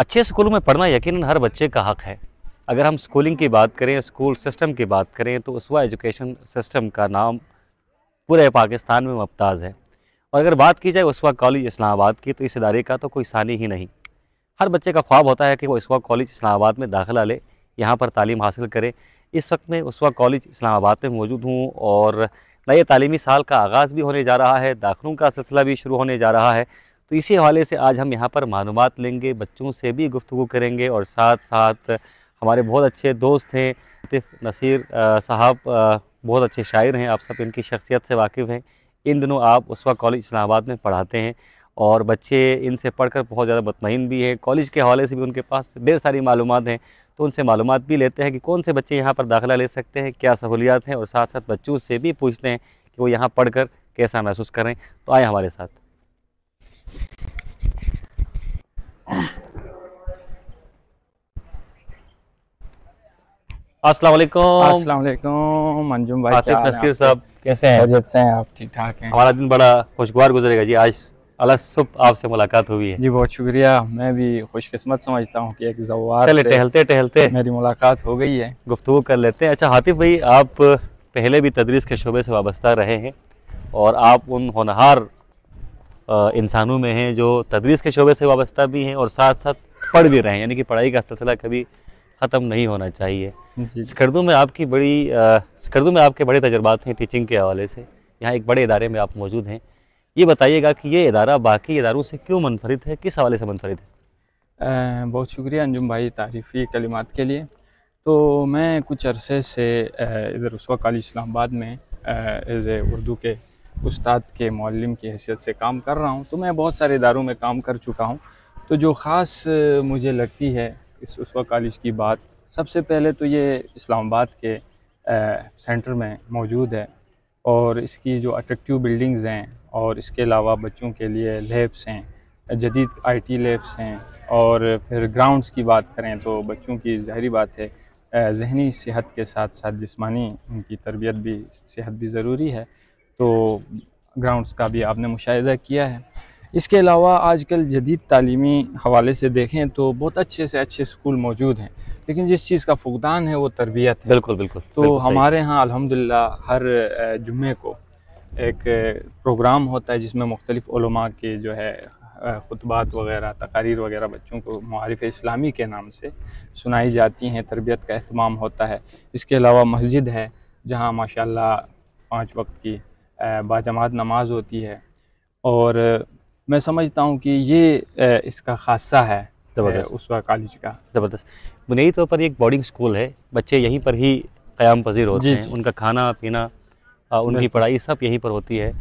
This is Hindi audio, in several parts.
अच्छे स्कूलों में पढ़ना यकीन हर बच्चे का हक़ है अगर हम स्कूलिंग की बात करें स्कूल सिस्टम की बात करें तो उसवा एजुकेशन सिस्टम का नाम पूरे पाकिस्तान में मुमताज़ है और अगर बात की जाए उसवा कॉलेज इस्लामाबाद की तो इस इदारे का तो कोई सानी ही नहीं हर बच्चे का ख्वाब होता है कि वो उसवा कॉलेज इस्लामाबाद में दाखिला ले यहाँ पर तालीम हासिल करे इस वक्त मैं उसवा कॉलेज इस्लामाबाद में मौजूद हूँ और नए तालीमी साल का आगाज़ भी होने जा रहा है दाखिलों का सिलसिला भी शुरू होने जा रहा है तो इसी हवाले से आज हम यहाँ पर मालूम लेंगे बच्चों से भी गुफ्तु करेंगे और साथ साथ हमारे बहुत अच्छे दोस्त हैं लतिफ़ नसीर साहब बहुत अच्छे शायर हैं आप सब इनकी शख्सियत से वाकिफ़ हैं इन दिनों आप उसवा कॉलेज इस्लामाबाद में पढ़ाते हैं और बच्चे इनसे पढ़कर बहुत ज़्यादा मतमिन भी हैं कॉलेज के हवाले से भी उनके पास ढेर सारी मालूम हैं तो उनसे मालूम भी लेते हैं कि कौन से बच्चे यहाँ पर दाखिला ले सकते हैं क्या सहूलियात हैं और साथ साथ बच्चों से भी पूछते हैं कि वो यहाँ पढ़ कर कैसा महसूस करें तो आए हमारे साथ अस्सलाम वालेकुम मंजूम भाई आतिफ नसीर साहब कैसे हैं खैरियत से हैं आप ठीक ठाक हैं हमारा दिन बड़ा खुशगवार गुजरेगा जी आज अला सुबह आपसे मुलाकात हुई है जी बहुत शुक्रिया मैं भी खुशकिस्मत समझता हूँ कि एक चले टहलते टहलते मेरी मुलाकात हो गई है गुफ्तु कर लेते हैं अच्छा हातिफ भाई आप पहले भी तदरीस के शोबे से वाबस्ता रहे हैं और आप उन होनहार इंसानों में हैं जो तदरीस के शोबे से वाबस्ता भी हैं और साथ साथ पढ़ भी रहे हैं यानी कि पढ़ाई का सिलसिला कभी ख़त्म नहीं होना चाहिए स्कर्दों में आपकी बड़ी स्कर्दों में आपके बड़े तजर्बात हैं टीचिंग के हवाले से यहाँ एक बड़े इदारे में आप मौजूद हैं ये बताइएगा कि ये इदारा बाकी इदारों से क्यों मुनफरद है किस हवाले से मुनफरद है बहुत शुक्रिया अंजुम भाई तारीफ़ी कलिमात के लिए तो मैं कुछ अरसे से इधर उस कॉलेज इस्लामाबाद में एज़ ए उर्दू के उस्ताद के मौलम की हैसियत से काम कर रहा हूँ तो मैं बहुत सारे इदारों में काम कर चुका हूँ तो जो ख़ास मुझे लगती है इस उस कॉलेज की बात सबसे पहले तो ये इस्लामाबाद के आ, सेंटर में मौजूद है और इसकी जो अट्रैक्टिव बिल्डिंग्स हैं और इसके अलावा बच्चों के लिए लेब्स हैं जदीद आईटी लेब्स हैं और फिर ग्राउंड्स की बात करें तो बच्चों की जहरी बात है जहनी सेहत के साथ साथ जिस्मानी उनकी तरबियत भी सेहत भी ज़रूरी है तो ग्राउंड्स का भी आपने मुशाह किया है इसके अलावा आजकल जदीद तालीमी हवाले से देखें तो बहुत अच्छे से अच्छे स्कूल मौजूद हैं लेकिन जिस चीज़ का फुकदान है वो तरबियत है बिल्कुल बिल्कुल तो बिल्कुल हमारे यहाँ अलहमदिल्ला हर जुम्मे को एक प्रोग्राम होता है जिसमें मुख्तलिफ़ा के जो है खुतबात वगैरह तकारीर वगैरह बच्चों को मारफ़ इस्लामी के नाम से सुनाई जाती हैं तरबियत का अहतमाम होता है इसके अलावा मस्जिद है जहाँ माशा पाँच वक्त की बाजमात नमाज होती है और मैं समझता हूँ कि ये इसका खासा है ज़बरदस्त उस कॉलेज का ज़बरदस्त बुनियादी तौर पर एक बोर्डिंग स्कूल है बच्चे यहीं पर ही क़्याम पजीर होते हैं उनका खाना पीना उनकी पढ़ाई सब यहीं पर होती है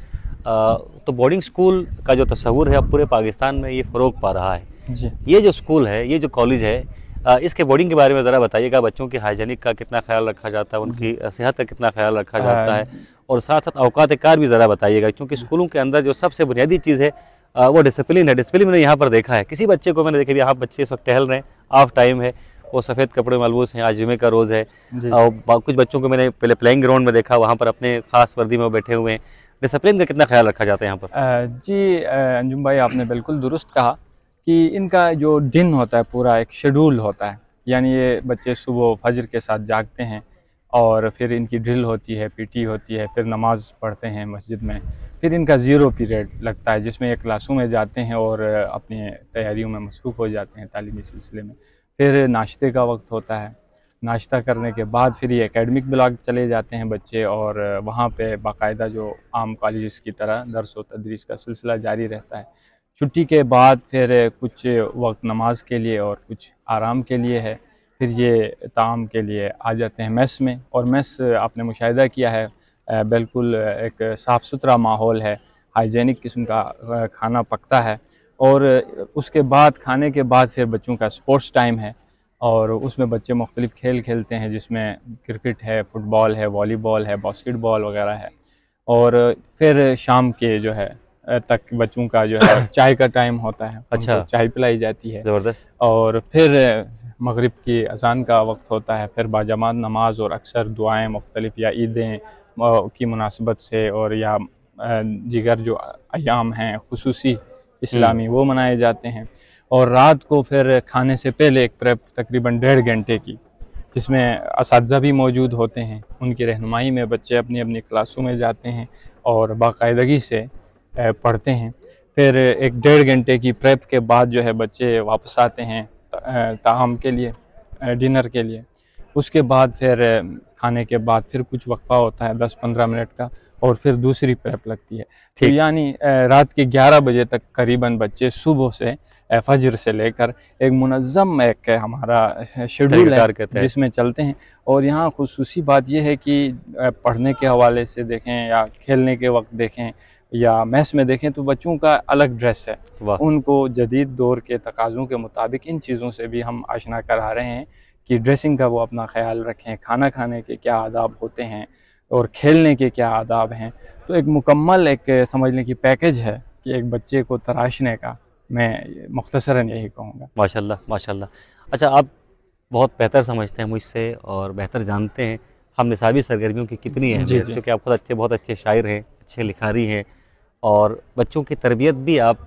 तो बोर्डिंग स्कूल का जो तस्वूर है अब पूरे पाकिस्तान में ये फ़रोग पा रहा है जी। ये जो स्कूल है ये जो कॉलेज है इसके बोर्डिंग के बारे में ज़रा बताइएगा बच्चों की हाइजीनिक का कितना ख्याल रखा जाता है उनकी सेहत का कितना ख्याल रखा जाता है और साथ साथ अवकात कार भी ज़रा बताइएगा क्योंकि स्कूलों के अंदर जो सबसे बुनियादी चीज़ है वो डिसिप्लिन है डिसिप्लिन मैंने यहाँ पर देखा है किसी बच्चे को मैंने देखा भी आप बच्चे इस वक्त टहल रहे हैं ऑफ टाइम है वो सफ़ेद कपड़े मलबूस हैं आज जुमे का रोज़ है और कुछ बच्चों को मैंने पहले प्लेइंग ग्राउंड में देखा वहाँ पर अपने खास वर्दी में बैठे हुए हैं डिसिप्लिन का कितना ख्याल रखा जाता है यहाँ पर जी अंजुम भाई आपने बिल्कुल दुरुस्त कहा कि इनका जो दिन होता है पूरा एक शेड्यूल होता है यानी ये बच्चे सुबह फजर के साथ जागते हैं और फिर इनकी ड्रिल होती है पीटी होती है फिर नमाज़ पढ़ते हैं मस्जिद में फिर इनका ज़ीरो पीरियड लगता है जिसमें ये क्लासों में जाते हैं और अपनी तैयारियों में मसरूफ़ हो जाते हैं तालीमी सिलसिले में फिर नाश्ते का वक्त होता है नाश्ता करने के बाद फिर ये एकेडमिक ब्लॉक चले जाते हैं बच्चे और वहाँ पे बाकायदा जो आम कॉलेज की तरह दरस व तदरीस का सिलसिला जारी रहता है छुट्टी के बाद फिर कुछ वक्त नमाज के लिए और कुछ आराम के लिए है फिर ये ताम के लिए आ जाते हैं मेस में और मेस आपने मुशाह किया है बिल्कुल एक साफ़ सुथरा माहौल है हाइजेनिक किस्म का खाना पकता है और उसके बाद खाने के बाद फिर बच्चों का स्पोर्ट्स टाइम है और उसमें बच्चे मुख्तलिफ़ खेल खेलते हैं जिसमें क्रिकेट है फुटबॉल है वॉलीबॉल है बास्केटबॉल वगैरह है और फिर शाम के जो है तक बच्चों का जो है चाय का टाइम होता है अच्छा चाय पिलाई जाती है ज़बरदस्त और फिर मगरिब की अजान का वक्त होता है फिर बाजमात नमाज और अक्सर दुआएं मुख्तलिफ या ईदें की मुनासबत से और या दिगर जो अयाम हैं खसूसी इस्लामी हम्म। वो मनाए जाते हैं और रात को फिर खाने से पहले एक प्रेप तकरीबन डेढ़ घंटे की जिसमें इस भी मौजूद होते हैं उनकी रहनुमाई में बच्चे अपनी अपनी क्लासों में जाते हैं और बाकायदगी से पढ़ते हैं फिर एक डेढ़ घंटे की प्रेप के बाद जो है बच्चे वापस आते हैं ताहम के लिए डिनर के लिए उसके बाद फिर खाने के बाद फिर कुछ वक्फा होता है दस पंद्रह मिनट का और फिर दूसरी प्रेप लगती है तो यानी रात के ग्यारह बजे तक करीबन बच्चे सुबह से फजर से लेकर एक मुनज़म एक हमारा शेड्यूल है जिसमें चलते हैं और यहाँ खसूसी बात यह है कि पढ़ने के हवाले से देखें या खेलने के वक्त देखें या मैस में देखें तो बच्चों का अलग ड्रेस है उनको जदीद दौर के तकाज़ों के मुताबिक इन चीज़ों से भी हम आशना करा रहे हैं कि ड्रेसिंग का वो अपना ख्याल रखें खाना खाने के क्या आदाब होते हैं और खेलने के क्या आदाब हैं तो एक मुकम्मल एक समझ लें कि पैकेज है कि एक बच्चे को तराशने का मैं मुख्तसरा यही कहूँगा माशा माशा अच्छा आप बहुत बेहतर समझते हैं मुझसे और बेहतर जानते हैं हम निसाबी सरगर्मियों की कितनी है क्योंकि आप खुद अच्छे बहुत अच्छे शायर हैं अच्छे लिखारी हैं और बच्चों की तरबियत भी आप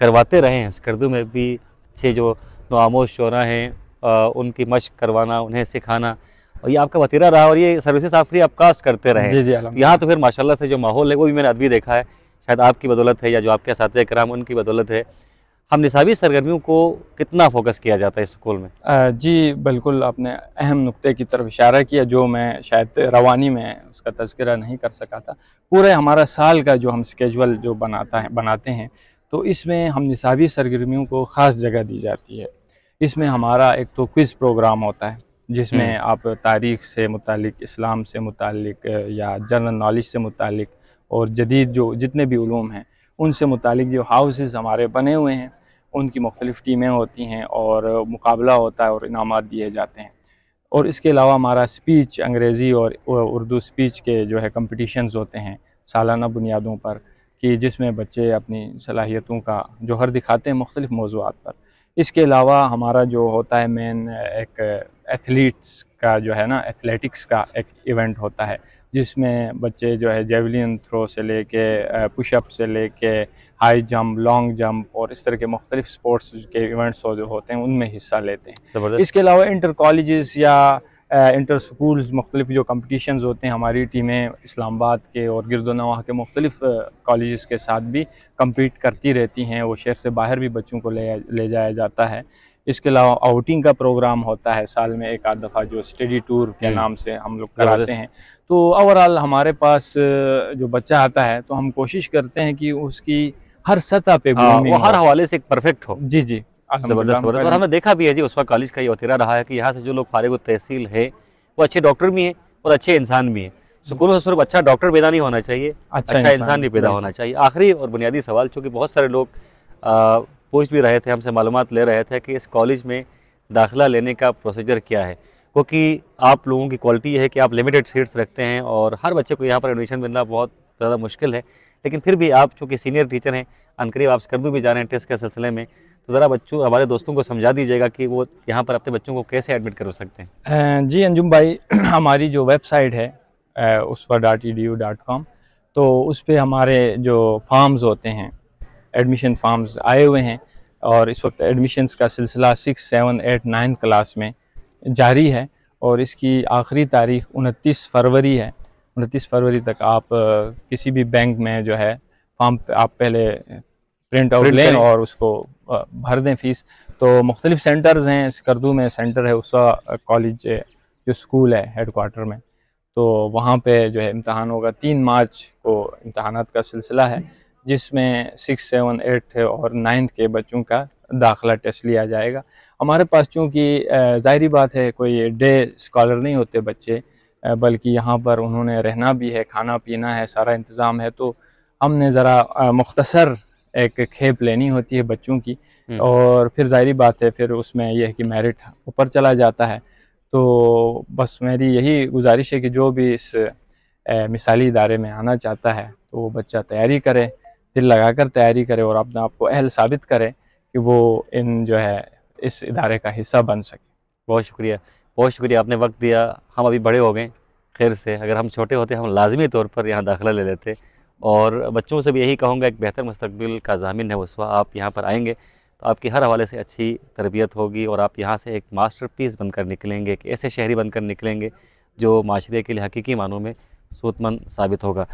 करवाते रहे हैं स्कर्दू में भी अच्छे जो नामोश शोरा हैं उनकी मश्क करवाना उन्हें सिखाना और ये आपका वतीरा रहा और ये सर्विसेज आप फ्री आप कास्ट करते रहे जी जी यहाँ तो फिर माशाल्लाह से जो माहौल है वो भी मैंने अभी देखा है शायद आपकी बदौलत है या जो आपके साथ कराम उनकी बदौलत है हम निसाबी सरगर्मियों को कितना फोकस किया जाता है स्कूल में जी बिल्कुल आपने अहम नुक्ते की तरफ इशारा किया जो मैं शायद रवानी में उसका तस्करा नहीं कर सका था पूरे हमारा साल का जो हम स्केजुअल जो बनाता है बनाते हैं तो इसमें हम निसाबी सरगर्मियों को ख़ास जगह दी जाती है इसमें हमारा एक तो क्विज़ प्रोग्राम होता है जिसमें हम्म। आप तारीख से मुतल इस्लाम से मुतल या जनरल नॉलेज से मुतल और जदीद जो जितने भी ूम हैं उनसे मुतल जो हाउसेज़ हमारे बने हुए हैं उनकी मुख्तलिफ़ टीमें होती हैं और मुकाबला होता है और इनाम दिए जाते हैं और इसके अलावा हमारा स्पीच अंग्रेज़ी और उर्दू स्पीच के जो है कम्पटिशन्स होते हैं सालाना बुनियादों पर कि जिसमें बच्चे अपनी सलाहियतों का जोहर दिखाते हैं मुख्तलिफ़ मौजूद पर इसके अलावा हमारा जो होता है मेन एक एथलीट्स का जो है ना एथलेटिक्स का एक इवेंट होता है जिसमें बच्चे जो है जेवलिन थ्रो से लेके पुशअप से लेके हाई जंप लॉन्ग जंप और इस तरह के मुख्तलिफ स्पोर्ट्स के इवेंट्स जो होते हैं उनमें हिस्सा लेते हैं इसके अलावा इंटर कॉलेज़ या इंटर स्कूल्स मुख्तलिफ जो कम्पटिशन होते हैं हमारी टीमें इस्लामाबाद के और गिरदोनवा के मुख्तलिफ कॉलेज़ के साथ भी कम्पीट करती रहती हैं वो शहर से बाहर भी बच्चों को ले ले जाया जाता है इसके अलावा आउटिंग का प्रोग्राम होता है साल में एक आध दफ़ा जो स्टडी टूर के हम्म। नाम से हम लोग कराते हैं तो ओवरऑल हमारे पास जो बच्चा आता है तो हम कोशिश करते हैं कि उसकी हर सतह पे हाँ, वो हर हवाले से एक परफेक्ट हो जी जी जबरदस्त जबरदस्त और हमने देखा भी है जी उस वक्त कॉलेज का ये अतिरा रहा है कि यहाँ से जो लोग फारिग तहसील है वो अच्छे डॉक्टर भी हैं और अच्छे इंसान भी हैं सुकून स्वरूप अच्छा डॉक्टर पैदा नहीं होना चाहिए अच्छा, अच्छा इंसान नहीं पैदा होना चाहिए आखिरी और बुनियादी सवाल चूँकि बहुत सारे लोग पूछ भी रहे थे हमसे मालूम ले रहे थे कि इस कॉलेज में दाखिला लेने का प्रोसीजर क्या है क्योंकि आप लोगों की क्वालिटी है कि आप लिमिटेड सीट्स रखते हैं और हर बच्चे को यहाँ पर एडमिशन मिलना बहुत ज़्यादा मुश्किल है लेकिन फिर भी आप चूँकि सीनियर टीचर हैं अनकरीब आप स्कर्दू भी जा रहे हैं टेस्ट के सिलसिले में तो ज़रा बच्चों हमारे दोस्तों को समझा दीजिएगा कि वो यहाँ पर अपने बच्चों को कैसे एडमिट कर सकते हैं जी अंजुम भाई हमारी जो वेबसाइट है उस पर dot E D U dot com तो उस पर हमारे जो फॉर्म्स होते हैं एडमिशन फॉर्म्स आए हुए हैं और इस वक्त एडमिशन्स का सिलसिला six seven eight nine class में जारी है और इसकी आखिरी तारीख उनतीस फरवरी है उनतीस फरवरी तक आप किसी भी बैंक में जो है फॉर्म आप पहले प्रिंट आउट लें और उसको भर दें फ़ीस तो मुख्तलिफ सेंटर्स हैं करदू में सेंटर है उसका कॉलेज जो स्कूल है हेड क्वार्टर में तो वहाँ पे जो है इम्तहान होगा तीन मार्च को इम्तहान का सिलसिला है जिसमें सिक्स सेवन एट और नाइन्थ के बच्चों का दाखला टेस्ट लिया जाएगा हमारे पास चूँकि ज़ाहरी बात है कोई डे स्कॉलर नहीं होते बच्चे बल्कि यहाँ पर उन्होंने रहना भी है खाना पीना है सारा इंतज़ाम है तो हमने ज़रा मुख्तसर एक खेप लेनी होती है बच्चों की हम्म। और फिर जाहरी बात है फिर उसमें यह है कि मेरिट ऊपर चला जाता है तो बस मेरी यही गुजारिश है कि जो भी इस ए, मिसाली इदारे में आना चाहता है तो वो बच्चा तैयारी करे दिल लगाकर तैयारी करे और अपने आप को अहल साबित करे कि वो इन जो है इस इदारे का हिस्सा बन सके बहुत शुक्रिया बहुत शुक्रिया आपने वक्त दिया हम अभी बड़े हो गए खैर से अगर हम छोटे होते हम लाजमी तौर पर यहाँ दाखिला ले लेते और बच्चों से भी यही कहूँगा एक बेहतर मुस्तबिल का जामिन है उस आप यहाँ पर आएँगे तो आपकी हर हवाले से अच्छी तरबियत होगी और आप यहाँ से एक मास्टर पीस बनकर निकलेंगे एक ऐसे शहरी बनकर निकलेंगे जो माशरे के लिए हकीकी मानों में सूतमंद साबित होगा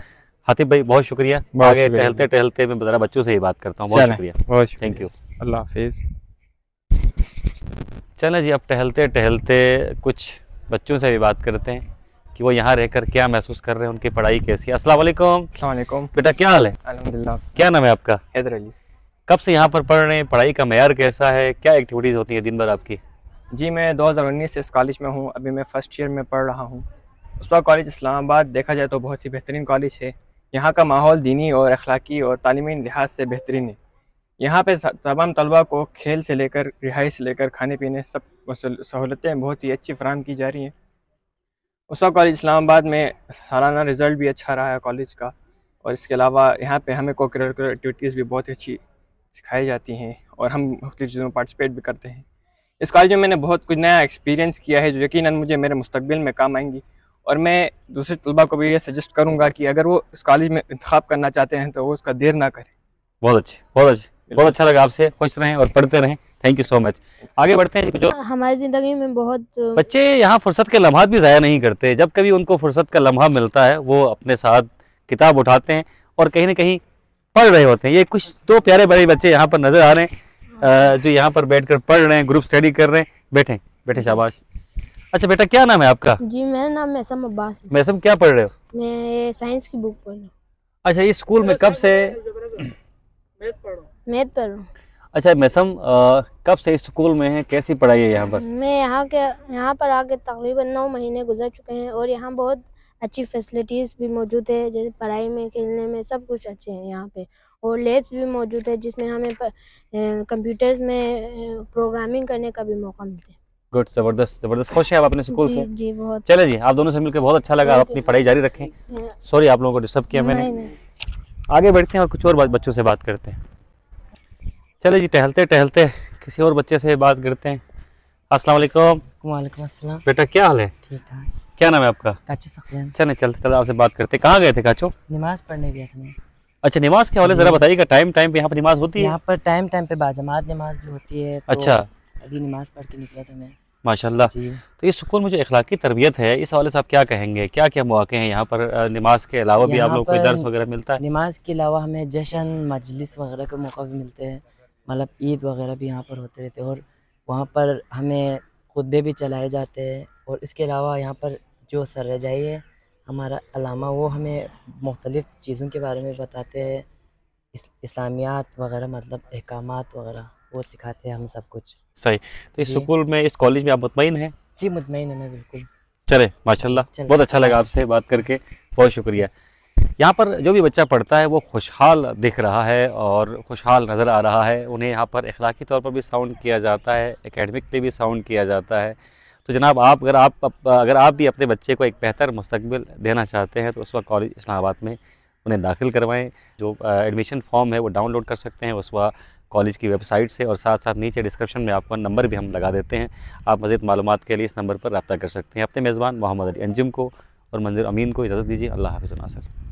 हातिब भाई बहुत शुक्रिया आगे टहलते टहलते मैं ज़रा बच्चों से ही बात करता हूँ बहुत शुक्रिया बहुत थैंक यू अल्लाह हाफिज़ चलें जी अब टहलते टहलते कुछ बच्चों से भी बात करते हैं कि वो यहाँ रहकर क्या महसूस कर रहे हैं उनकी पढ़ाई कैसी अस्सलाम असलम बेटा क्या हाल है अलहमदिल्ला क्या नाम है आपका हैदर अली कब से यहाँ पर पढ़ रहे हैं पढ़ाई का मैार कैसा है क्या एक्टिविटीज़ होती है दिन भर आपकी जी मैं उन्नीस से इस कॉलेज में हूँ अभी मैं फ़र्स्ट ईयर में पढ़ रहा हूँ उसका कॉलेज इस्लामाबाद देखा जाए तो बहुत ही बेहतरीन कॉलेज है यहाँ का माहौल दीनी और अखलाकी और तालीमी लिहाज से बेहतरीन है यहाँ पे तमाम तलबा को खेल से लेकर रिहाई से लेकर खाने पीने सब सहूलतें बहुत ही अच्छी फराम की जा रही हैं उसा कॉलेज इस्लामाबाद में सालाना रिज़ल्ट भी अच्छा रहा है कॉलेज का और इसके अलावा यहाँ पे हमें को करिकुलर एक्टिविटीज़ भी बहुत अच्छी सिखाई जाती हैं और हम मुख्त चीज़ों में पार्टिसिपेट भी करते हैं इस कॉलेज में मैंने बहुत कुछ नया एक्सपीरियंस किया है जो यकीन मुझे मेरे मुस्तबिल में काम आएंगी और मैं दूसरे तलबा को भी ये सजेस्ट करूँगा कि अगर वो इस कॉलेज में इंतखब करना चाहते हैं तो वो उसका देर ना करें बहुत अच्छे बहुत अच्छे बहुत अच्छा लगा आपसे खुश रहें और पढ़ते रहें थैंक यू सो मच आगे बढ़ते हैं जो हमारी ज़िंदगी में बहुत बच्चे यहाँ फुर्सत के लम्हा भी ज़ाया नहीं करते जब कभी उनको फुर्सत का लम्हा मिलता है वो अपने साथ किताब उठाते हैं और कहीं ना कहीं पढ़ रहे होते हैं ये कुछ दो प्यारे बड़े बच्चे यहाँ पर नज़र आ रहे हैं जो यहाँ पर बैठ पढ़ रहे हैं ग्रुप स्टडी कर रहे हैं बैठे बैठे शाबाश अच्छा बेटा क्या नाम है आपका जी मेरा नाम मैसम अब्बास है मैसम क्या पढ़ रहे हो मैं साइंस की बुक पढ़ रहा हूँ अच्छा ये स्कूल में कब से मैथ पढ़ रहा हूँ अच्छा मैसम कब से स्कूल में है कैसी पढ़ाई है यहाँ पर मैं यहाँ के यहाँ पर आके तकरीबन नौ महीने गुजर चुके हैं और यहाँ बहुत अच्छी फैसिलिटीज़ भी मौजूद है जैसे पढ़ाई में खेलने में सब कुछ अच्छे हैं यहाँ पे और लेब्स भी मौजूद है जिसमें हमें कंप्यूटर्स में प्रोग्रामिंग करने का भी मौका मिलता है गुड जबरदस्त जबरदस्त खुश है आप अपने स्कूल से जी बहुत चले जी आप दोनों से मिलकर बहुत अच्छा लगा आप अपनी पढ़ाई जारी रखें सॉरी आप लोगों को डिस्टर्ब किया मैंने आगे बढ़ते हैं और कुछ और बच्चों से बात करते हैं चले जी टहलते टहलते किसी और बच्चे से बात करते हैं अस्सलाम वालेकुम वालेकुम अस्सलाम बेटा क्या हाल है ठीक ठाक क्या नाम है आपका काचो चले चलते चलते आपसे बात करते कहाँ गए थे काचो नमाज पढ़ने गया था मैं अच्छा नमाज के हवाले जरा बताइएगा टाइम टाइम पे यहाँ पर नमाज होती है यहाँ पर टाइम टाइम पे बाजमात नमाज भी होती है तो अच्छा अभी नमाज पढ़ के निकला था मैं माशाल्लाह तो ये सुकून जो अखलाकी तरबियत है इस हवाले से आप क्या कहेंगे क्या क्या मौके हैं यहाँ पर नमाज के अलावा भी आप लोग को दर्स वगैरह मिलता है नमाज के अलावा हमें जश्न मजलिस वगैरह के मौका भी मिलते हैं मतलब ईद वगैरह भी यहाँ पर होते रहते और वहाँ पर हमें खुतबे भी चलाए जाते हैं और इसके अलावा यहाँ पर जो सर है हमारा अलामा वो हमें मुख्तलिफ़ चीज़ों के बारे में बताते हैं इस, इस्लामियात वगैरह मतलब अहकाम वगैरह वो सिखाते हैं हम सब कुछ सही तो इस स्कूल में इस कॉलेज में आप मुतमिन हैं जी मुतमिन है मैं बिल्कुल चले माशाल्लाह बहुत अच्छा लगा आपसे बात करके बहुत शुक्रिया यहाँ पर जो भी बच्चा पढ़ता है वो खुशहाल दिख रहा है और खुशहाल नज़र आ रहा है उन्हें यहाँ पर अखलाकी तौर पर भी साउंड किया जाता है एकेडमिकली भी साउंड किया जाता है तो जनाब आप अगर आप अगर आप भी अपने बच्चे को एक बेहतर मुस्तबिल देना चाहते हैं तो उस वक्त कॉलेज इस्लामाबाद में उन्हें दाखिल करवाएं जो एडमिशन फॉर्म है वो डाउनलोड कर सकते हैं उस वक्त कॉलेज की वेबसाइट से और साथ साथ नीचे डिस्क्रिप्शन में आपका नंबर भी हम लगा देते हैं आप मज़ीद मालूम के लिए इस नंबर पर रबा कर सकते हैं अपने मेज़बान मोहम्मद अली अंजुम को और मंजूर अमीन को इजाज़त दीजिए अल्लाह हाफ़ नासर